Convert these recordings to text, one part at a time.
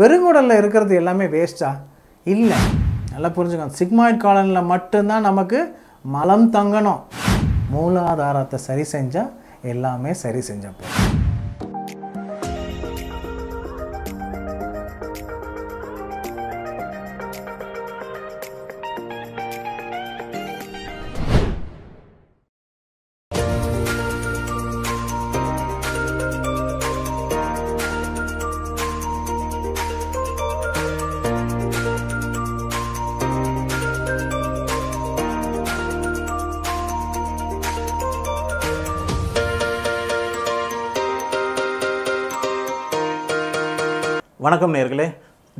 பெருங்குடலில் இருக்கிறது எல்லாமே வேஸ்ட்டா இல்லை நல்லா புரிஞ்சுக்கணும் சிக்மாய்ட் காலனில் மட்டும்தான் நமக்கு மலம் தங்கணும் மூலாதாரத்தை சரி செஞ்சால் எல்லாமே சரி செஞ்சப்போ வணக்கம் நேர்களே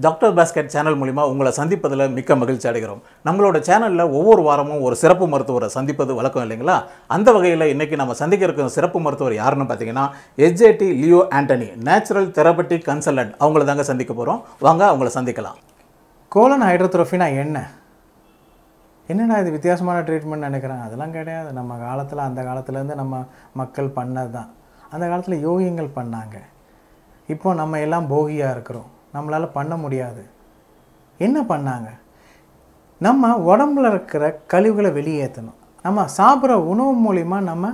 டாக்டர் பாஸ்கெட் சேனல் மூலிமா உங்களை சந்திப்பதில் மிக்க மகிழ்ச்சி அடைகிறோம் நம்மளோட சேனலில் ஒவ்வொரு வாரமும் ஒரு சிறப்பு மருத்துவரை சந்திப்பது வழக்கம் இல்லைங்களா அந்த வகையில் இன்றைக்கி நம்ம சந்திக்க இருக்கிற சிறப்பு மருத்துவர் யாருன்னு பார்த்தீங்கன்னா SJT Leo Antony natural therapeutic consultant அவங்கள தாங்க சந்திக்க போகிறோம் வாங்க அவங்கள சந்திக்கலாம் கோலன் ஹைட்ரோத்ரோஃபினா என்ன என்னென்னா இது வித்தியாசமான ட்ரீட்மெண்ட் நினைக்கிறேன் அதெல்லாம் கிடையாது நம்ம காலத்தில் அந்த காலத்துலேருந்து நம்ம மக்கள் பண்ணது தான் அந்த காலத்தில் யோகியங்கள் பண்ணாங்க இப்போ நம்ம எல்லாம் போகியாக இருக்கிறோம் நம்மளால் பண்ண முடியாது என்ன பண்ணாங்க நம்ம உடம்புல இருக்கிற கழிவுகளை வெளியேற்றணும் நம்ம சாப்பிட்ற உணவு மூலிமா நம்ம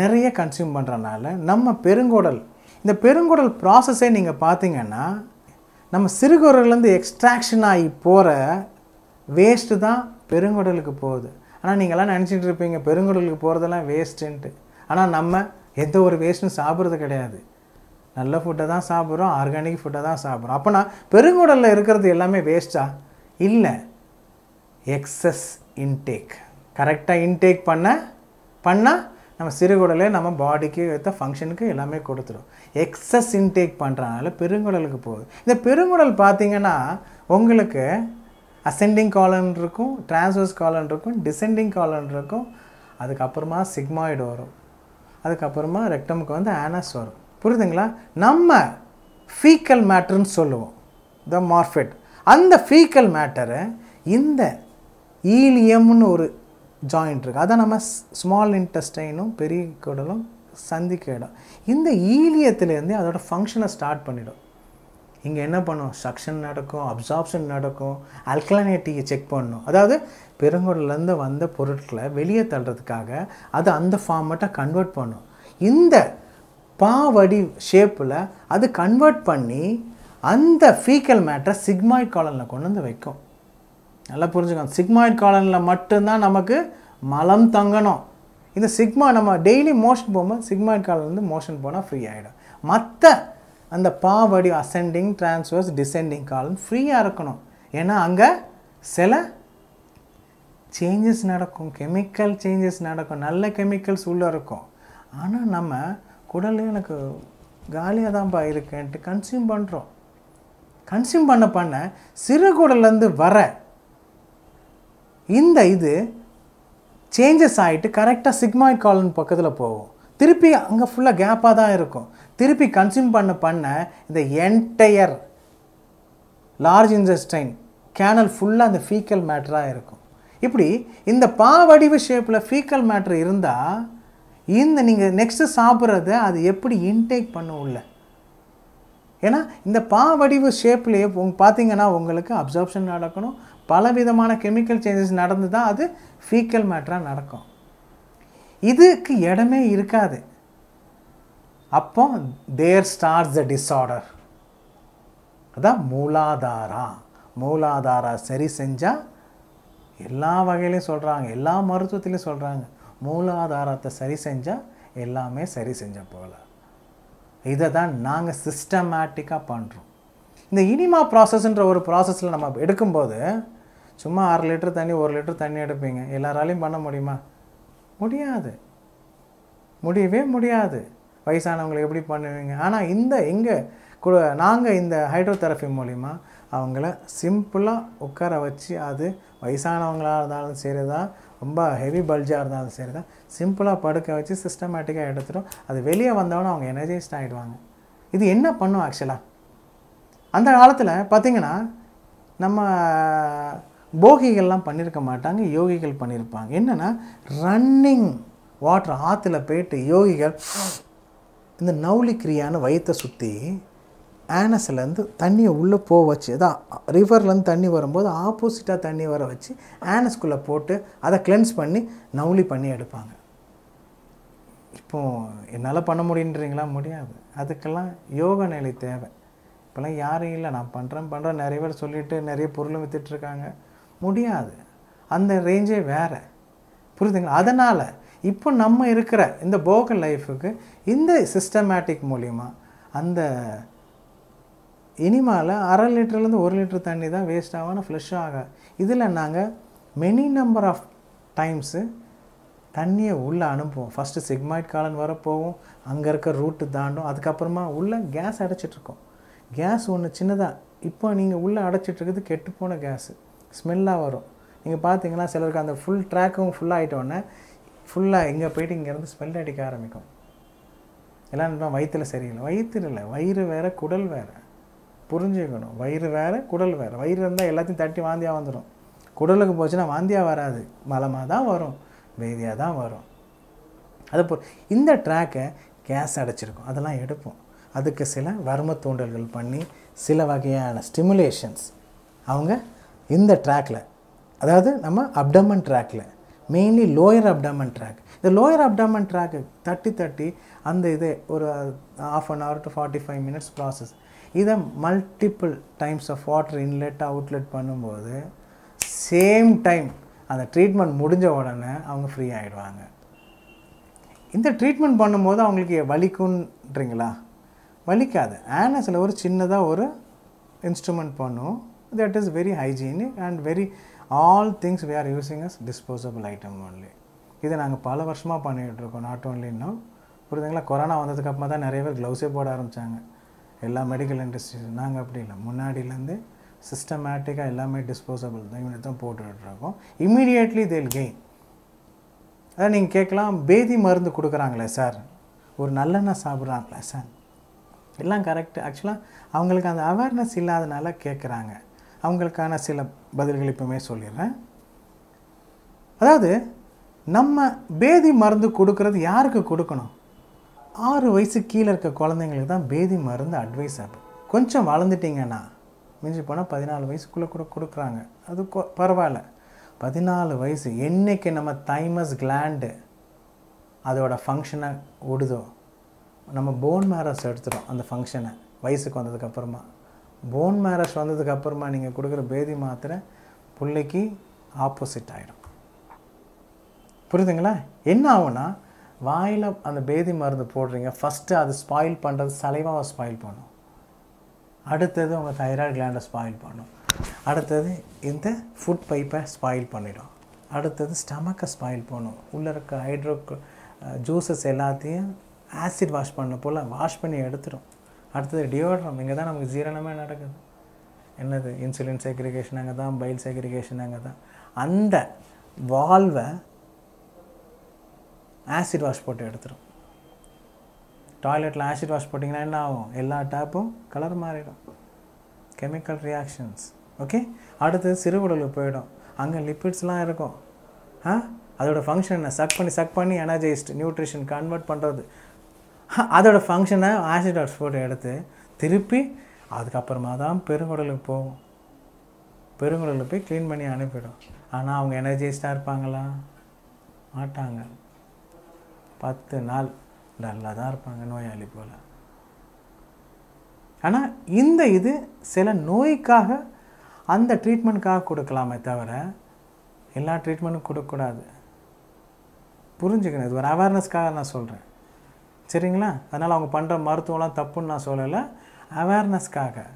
நிறைய கன்சியூம் பண்ணுறனால நம்ம பெருங்குடல் இந்த பெருங்குடல் ப்ராசஸே நீங்கள் பார்த்தீங்கன்னா நம்ம சிறுகுடல்லேருந்து எக்ஸ்ட்ராக்ஷன் ஆகி போகிற வேஸ்ட்டு தான் பெருங்குடலுக்கு போகுது ஆனால் நீங்களாம் நினச்சிட்டு இருப்பீங்க பெருங்குடலுக்கு போகிறதெல்லாம் வேஸ்ட்டுன்ட்டு ஆனால் நம்ம எந்த ஒரு வேஸ்ட்டும் சாப்பிட்றது கிடையாது நல்ல ஃபுட்டை தான் சாப்பிட்றோம் ஆர்கானிக் ஃபுட்டை தான் சாப்பிட்றோம் அப்போனா பெருங்குடலில் இருக்கிறது எல்லாமே வேஸ்ட்டா இல்லை எக்ஸஸ் இன்டேக் கரெக்டாக இன்டேக் பண்ண பண்ணால் நம்ம சிறுகுடலே நம்ம பாடிக்கு ஏற்ற ஃபங்க்ஷனுக்கு எல்லாமே கொடுத்துரும் எக்ஸஸ் இன்டேக் பண்ணுறனால பெருங்குடலுக்கு போகுது இந்த பெருங்குடல் பார்த்திங்கன்னா உங்களுக்கு அசெண்டிங் காலன் இருக்கும் டிரான்ஸ்வர்ஸ் காலன் இருக்கும் டிசெண்டிங் காலன் இருக்கும் அதுக்கப்புறமா சிக்மாய்டு வரும் அதுக்கப்புறமா ரெக்டமுக்கு வந்து ஆனஸ் வரும் புரியுதுங்களா நம்ம ஃபீக்கல் மேட்டர்னு சொல்லுவோம் த மார்ஃபெட் அந்த ஃபீக்கல் மேட்டரை இந்த ஈலியம்னு ஒரு ஜாயிண்ட் இருக்குது அதை நம்ம ஸ்மால் இன்டெஸ்டைனும் பெரிய குடலும் சந்திக்க இடம் இந்த ஈலியத்துலேருந்தே அதோட ஃபங்க்ஷனை ஸ்டார்ட் பண்ணிடும் இங்கே என்ன பண்ணும் சக்ஷன் நடக்கும் அப்சார்ப்ஷன் நடக்கும் அல்கலனேட்டியை செக் பண்ணணும் அதாவது பெருங்குடலேருந்து வந்த பொருட்களை வெளியே தள்ளுறதுக்காக அது அந்த ஃபார்மேட்டை கன்வெர்ட் பண்ணும் இந்த பாவடி ஷேப்பில் அது கன்வெர்ட் பண்ணி அந்த ஃபீக்கல் மேட்டரை சிக்மாய்ட் காலனில் கொண்டு வந்து வைக்கும் நல்லா புரிஞ்சுக்கணும் சிக்மாய்ட் காலனில் மட்டும்தான் நமக்கு மலம் தங்கணும் இந்த சிக்மா நம்ம டெய்லி மோஷன் போகும்போது சிக்மாய்ட் காலன்லேருந்து மோஷன் போனால் ஃப்ரீ ஆகிடும் மற்ற அந்த பாவடி அசெண்டிங் டிரான்ஸ்வர்ஸ் டிசெண்டிங் காலன் ஃப்ரீயாக இருக்கணும் ஏன்னா அங்கே சில சேஞ்சஸ் நடக்கும் கெமிக்கல் சேஞ்சஸ் நடக்கும் நல்ல கெமிக்கல்ஸ் உள்ளே இருக்கும் ஆனால் நம்ம குடல் எனக்கு காலியாக தான்ப்பா இருக்குன்ட்டு கன்சியூம் பண்ணுறோம் கன்சியூம் பண்ண பண்ண சிறு குடல்லேருந்து வர இந்த இது சேஞ்சஸ் ஆகிட்டு கரெக்டாக சிக்மாய் காலன் பக்கத்தில் போகும் திருப்பி அங்கே ஃபுல்லாக கேப்பாக தான் இருக்கும் திருப்பி கன்சியூம் பண்ண பண்ண இந்த என்டையர் லார்ஜ் இன்ஜஸ்டைன் கேனல் ஃபுல்லாக அந்த ஃபீக்கல் மேட்டராக இருக்கும் இப்படி இந்த பா வடிவ ஷேப்பில் ஃபீக்கல் மேட்ரு இருந்தால் இந்த நீங்கள் நெக்ஸ்ட்டு சாப்பிட்றத அது எப்படி இன்டேக் பண்ண உள்ள ஏன்னா இந்த பா வடிவு ஷேப்லேயே உங் பார்த்தீங்கன்னா உங்களுக்கு அப்சார்ப்ஷன் நடக்கணும் பல விதமான கெமிக்கல் சேஞ்சஸ் நடந்து தான் அது ஃபீக்கல் மேட்ராக நடக்கும் இதுக்கு இடமே இருக்காது அப்போ தேர் ஸ்டார்ஸ் த டிஸார்டர் அதான் மூலாதாரா மூலாதாரா சரி செஞ்சால் எல்லா வகையிலையும் சொல்கிறாங்க எல்லா மருத்துவத்திலையும் சொல்கிறாங்க மூலாதாரத்தை சரி செஞ்சால் எல்லாமே சரி செஞ்ச போல் இதை தான் நாங்கள் சிஸ்டமேட்டிக்காக பண்ணுறோம் இந்த இனிமா ப்ராசஸ்ன்ற ஒரு ப்ராசஸில் நம்ம எடுக்கும்போது சும்மா ஆறு லிட்டர் தண்ணி ஒரு லிட்டர் தண்ணி எடுப்பீங்க எல்லாராலையும் பண்ண முடியுமா முடியாது முடியவே முடியாது வயசானவங்களை எப்படி பண்ணுவீங்க ஆனால் இந்த எங்கே கு நாங்கள் இந்த ஹைட்ரோதெரப்பி மூலிமா அவங்கள சிம்பிளாக உட்கார வச்சு அது வயசானவங்களாக இருந்தாலும் சரிதான் ரொம்ப ஹெவி பல்ஜாக இருந்தாலும் சரி தான் சிம்பிளாக படுக்க வச்சு சிஸ்டமேட்டிக்காக எடுத்துடும் அது வெளியே வந்தோடனே அவங்க எனர்ஜைஸ்ட் ஆகிடுவாங்க இது என்ன பண்ணும் ஆக்சுவலாக அந்த காலத்தில் பார்த்திங்கன்னா நம்ம போகிகள்லாம் பண்ணியிருக்க மாட்டாங்க யோகிகள் பண்ணியிருப்பாங்க என்னென்னா ரன்னிங் வாட்டர் ஆற்றுல போயிட்டு யோகிகள் இந்த நவுலி கிரியான்னு வயிற்றை சுற்றி ஆனஸ்லேருந்து தண்ணியை உள்ளே போக வச்சு அதான் ரிவர்லேருந்து தண்ணி வரும்போது ஆப்போசிட்டாக தண்ணி வர வச்சு ஆனஸ்குள்ளே போட்டு அதை கிளென்ஸ் பண்ணி நவுலி பண்ணி எடுப்பாங்க இப்போது என்னால் பண்ண முடியுன்றீங்களா முடியாது அதுக்கெல்லாம் யோக நிலை தேவை இப்போல்லாம் யாரும் இல்லை நான் பண்ணுறேன் பண்ணுறேன் நிறைய பேர் சொல்லிவிட்டு நிறைய பொருளும் விற்றுட்டுருக்காங்க முடியாது அந்த ரேஞ்சே வேறு புரிஞ்சுங்களா அதனால் இப்போ நம்ம இருக்கிற இந்த போக லைஃபுக்கு இந்த சிஸ்டமேட்டிக் மூலிமா அந்த இனிமேல் அரை லிட்டர்லேருந்து ஒரு லிட்டர் தண்ணி தான் வேஸ்ட் ஆகும் ஆனால் ஃப்ளஷ் ஆக இதில் நாங்கள் மெனி நம்பர் ஆஃப் டைம்ஸு தண்ணியை உள்ளே அனுப்புவோம் ஃபஸ்ட்டு சிக்மாய்ட் காலன் வர போவோம் அங்கே இருக்க ரூட்டு தாண்டும் அதுக்கப்புறமா உள்ளே கேஸ் அடைச்சிட்ருக்கோம் கேஸ் ஒன்று சின்னதாக இப்போ நீங்கள் உள்ளே அடைச்சிட்ருக்குது கெட்டு போன கேஸு ஸ்மெல்லாக வரும் நீங்கள் பார்த்தீங்கன்னா சிலருக்கு அந்த ஃபுல் ட்ராக்கும் ஆகிட்டோன்னே ஃபுல்லாக இங்கே போய்ட்டு இங்கேருந்து ஸ்மெல் அடிக்க ஆரம்பிக்கும் எல்லாம் வயிற்றில் சரியில்லை வயிற்று இல்லை வயிறு வேறு குடல் வேறு புரிஞ்சுக்கணும் வயிறு வேறு குடல் வேறு வயிறு இருந்தால் எல்லாத்தையும் தட்டி வாந்தியாக வந்துடும் குடலுக்கு போச்சுன்னா வாந்தியாக வராது மலமாக தான் வரும் வேதியாக தான் வரும் அது போ இந்த ட்ராக்கை கேஸ் அடைச்சிருக்கும் அதெல்லாம் எடுப்போம் அதுக்கு சில வர்ம தூண்டல்கள் பண்ணி சில வகையான ஸ்டிமுலேஷன்ஸ் அவங்க இந்த ட்ராக்கில் அதாவது நம்ம அப்டமன் ட்ராக்கில் மெயின்லி லோயர் அப்டமன் ட்ராக் இந்த லோயர் அப்டமன் ட்ராக்கு தட்டி தட்டி அந்த இதை ஒரு half an hour to forty five minutes process இதை multiple times of water inlet outlet பண்ணும்போது சேம் டைம் அந்த ட்ரீட்மெண்ட் முடிஞ்ச உடனே அவங்க ஃப்ரீ ஆகிடுவாங்க இந்த ட்ரீட்மெண்ட் பண்ணும்போது அவங்களுக்கு வலிக்குன்றீங்களா வலிக்காது ஆனஸில் ஒரு சின்னதாக ஒரு இன்ஸ்ட்ருமெண்ட் பண்ணும் that is very hygienic and very all things we are using as disposable item only இதை நாங்கள் பல வருஷமாக பண்ணிகிட்ருக்கோம் நாட் இன்னும் புரிதுங்களா கொரோனா வந்ததுக்கப்புறமா தான் நிறைய பேர் க்ளவுஸே போட ஆரம்பித்தாங்க எல்லா மெடிக்கல் இண்டஸ்ட்ரி நாங்கள் அப்படி இல்லை முன்னாடியிலேருந்து சிஸ்டமேட்டிக்காக எல்லாமே டிஸ்போசபிள் தான் இவனை தான் போட்டுட்ருக்கோம் இம்மிடியேட்லி தேல் கெயின் அதான் நீங்கள் கேட்கலாம் பேதி மருந்து கொடுக்குறாங்களே சார் ஒரு நல்லெண்ணெய் சாப்பிட்றாங்களே சார் எல்லாம் கரெக்டு ஆக்சுவலாக அவங்களுக்கு அந்த அவேர்னஸ் இல்லாதனால கேட்குறாங்க அவங்களுக்கான சில பதில்கள் இப்போவுமே சொல்லிடுறேன் அதாவது நம்ம பேதி மருந்து கொடுக்கறது யாருக்கு கொடுக்கணும் ஆறு வயசு கீழே இருக்க குழந்தைங்களுக்கு தான் பேதி மருந்து அட்வைஸ் ஆப் கொஞ்சம் வளர்ந்துட்டிங்கன்னா மிஞ்சி போனால் பதினாலு வயசுக்குள்ளே கூட கொடுக்குறாங்க அது பரவாயில்ல பதினாலு வயசு என்றைக்கு நம்ம தைமஸ் கிளாண்டு அதோடய ஃபங்க்ஷனை விடுதோ நம்ம போன் மேரஸ் எடுத்துடும் அந்த ஃபங்க்ஷனை வயசுக்கு வந்ததுக்கப்புறமா போன் மேரஸ் வந்ததுக்கப்புறமா நீங்கள் கொடுக்குற பேதி மாத்திரை பிள்ளைக்கு ஆப்போசிட் ஆகிடும் புரியுதுங்களா என்ன ஆகும்னா வாயில் அந்த பேதி மருந்து போடுறீங்க ஃபஸ்ட்டு அது ஸ்பாயில் பண்ணுறது சலைவாவை ஸ்பாயில் பண்ணும் அடுத்தது உங்கள் தைராய்டு கிளாண்டை ஸ்பாயில் பண்ணும் அடுத்தது இந்த ஃபுட் பைப்பை ஸ்பாயில் பண்ணிடும் அடுத்தது ஸ்டமக்கை ஸ்பாயில் பண்ணும் உள்ளே இருக்க ஹைட்ரோ ஜூஸஸ் எல்லாத்தையும் ஆசிட் வாஷ் பண்ண போல் வாஷ் பண்ணி எடுத்துடும் அடுத்தது டியோட்ரம் இங்கே தான் நமக்கு ஜீரணமே நடக்குது என்னது இன்சுலின் செக்ரிகேஷன் அங்கே தான் பைல் செக்ரிகேஷன் அங்கே தான் அந்த வால்வை ஆசிட் வாஷ் போட்டு எடுத்துரும் டாய்லெட்டில் ஆசிட் வாஷ் போட்டிங்கன்னா என்ன ஆகும் எல்லா டேப்பும் கலர் மாறிடும் கெமிக்கல் ரியாக்ஷன்ஸ் ஓகே அடுத்தது சிறுகுடலுக்கு போயிடும் அங்கே லிப்பிட்ஸ்லாம் இருக்கும் ஆ அதோட ஃபங்க்ஷன் என்ன சக் பண்ணி சக் பண்ணி எனர்ஜைஸ்ட் நியூட்ரிஷன் கன்வெர்ட் பண்ணுறது அதோட ஃபங்க்ஷனை ஆசிட் வாஷ் போட்டு எடுத்து திருப்பி அதுக்கப்புறமா தான் பெருங்குடலுக்கு போகும் பெருங்குடலுக்கு போய் க்ளீன் பண்ணி அனுப்பிடும் ஆனால் அவங்க எனர்ஜைஸ்டாக இருப்பாங்களா மாட்டாங்க பத்து நாள் டல்லாக தான் இருப்பாங்க நோயாளி போல் ஆனால் இந்த இது சில நோய்க்காக அந்த ட்ரீட்மெண்ட்காக கொடுக்கலாமே தவிர எல்லா ட்ரீட்மெண்ட்டும் கொடுக்கக்கூடாது புரிஞ்சுக்கணும் இது ஒரு அவேர்னஸ்க்காக நான் சொல்கிறேன் சரிங்களா அதனால் அவங்க பண்ணுற மருத்துவம்லாம் தப்புன்னு நான் சொல்லலை அவேர்னஸ்க்காக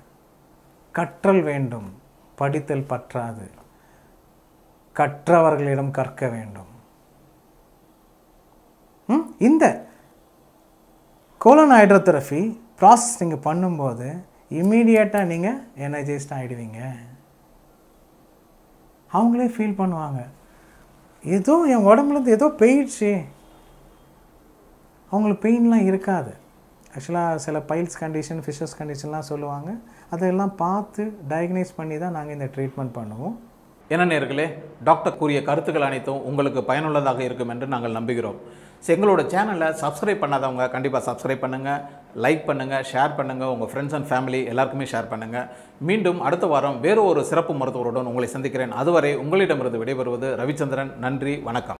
கற்றல் வேண்டும் படித்தல் பற்றாது கற்றவர்களிடம் கற்க வேண்டும் இந்த கோலன் ஹைட்ரோதெரப்பி ப்ராசஸ் நீங்கள் பண்ணும்போது இம்மீடியட்டாக நீங்கள் எனர்ஜைஸ்ட் ஆகிடுவீங்க அவங்களே ஃபீல் பண்ணுவாங்க ஏதோ என் உடம்புலேருந்து ஏதோ போயிடுச்சு அவங்களுக்கு பெயின்லாம் இருக்காது ஆக்சுவலாக சில பைல்ஸ் கண்டிஷன் ஃபிஷஸ் கண்டிஷன்லாம் சொல்லுவாங்க அதையெல்லாம் பார்த்து டயக்னைஸ் பண்ணி தான் நாங்கள் இந்த ட்ரீட்மெண்ட் பண்ணுவோம் என்ன நேர்களே டாக்டர் கூறிய கருத்துக்கள் அனைத்தும் உங்களுக்கு பயனுள்ளதாக இருக்கும் என்று நாங்கள் நம்புகிறோம் ஸோ எங்களோட சேனலை சப்ஸ்கிரைப் பண்ணாதவங்க கண்டிப்பாக சப்ஸ்கிரைப் பண்ணுங்கள் லைக் பண்ணுங்கள் ஷேர் பண்ணுங்கள் உங்கள் ஃப்ரெண்ட்ஸ் அண்ட் ஃபேமிலி எல்லாருக்குமே ஷேர் பண்ணுங்கள் மீண்டும் அடுத்த வாரம் வேறு ஒரு சிறப்பு மருத்துவருடன் உங்களை சந்திக்கிறேன் அதுவரை உங்களிடமிருந்து விடைபெறுவது ரவிச்சந்திரன் நன்றி வணக்கம்